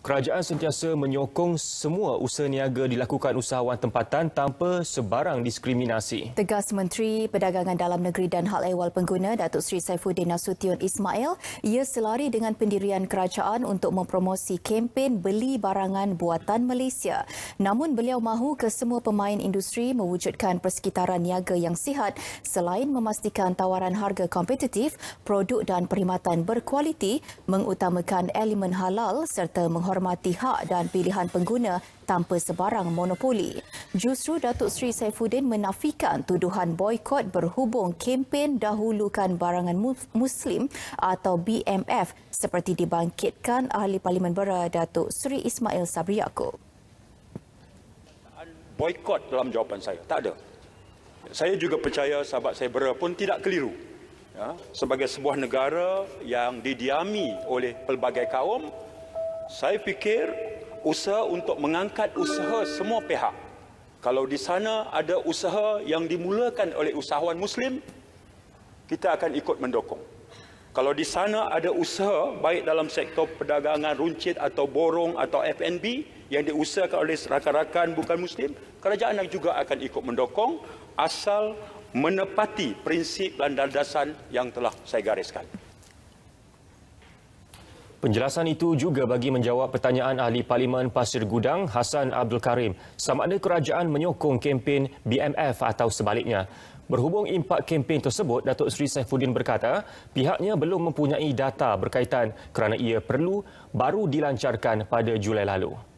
Kerajaan sentiasa menyokong semua usaha niaga dilakukan usahawan tempatan tanpa sebarang diskriminasi. Tegas Menteri Perdagangan Dalam Negeri dan Hal Ehwal Pengguna Datuk Seri Saifuddin Nasution Ismail, ia selari dengan pendirian kerajaan untuk mempromosi kempen beli barangan buatan Malaysia. Namun beliau mahu ke semua pemain industri mewujudkan persekitaran niaga yang sihat selain memastikan tawaran harga kompetitif, produk dan perkhidmatan berkualiti mengutamakan elemen halal serta menghormati menghormati hak dan pilihan pengguna tanpa sebarang monopoli. Justru Datuk Seri Saifuddin menafikan tuduhan boykot berhubung kempen dahulukan barangan Muslim atau BMF seperti dibangkitkan Ahli Parlimen Bera Datuk Seri Ismail Sabri Yaakob. Boykot dalam jawapan saya, tak ada. Saya juga percaya sahabat saya Bera pun tidak keliru Ya, sebagai sebuah negara yang didiami oleh pelbagai kaum saya fikir usaha untuk mengangkat usaha semua pihak. Kalau di sana ada usaha yang dimulakan oleh usahawan Muslim, kita akan ikut mendukung. Kalau di sana ada usaha baik dalam sektor perdagangan runcit atau borong atau FNB yang diusahakan oleh rakan-rakan bukan Muslim, kerajaan juga akan ikut mendukung asal menepati prinsip dan landasan yang telah saya gariskan. Penjelasan itu juga bagi menjawab pertanyaan Ahli Parlimen Pasir Gudang Hasan Abdul Karim sama ada kerajaan menyokong kempen BMF atau sebaliknya. Berhubung impak kempen tersebut, Datuk Seri Saifuddin berkata pihaknya belum mempunyai data berkaitan kerana ia perlu baru dilancarkan pada Julai lalu.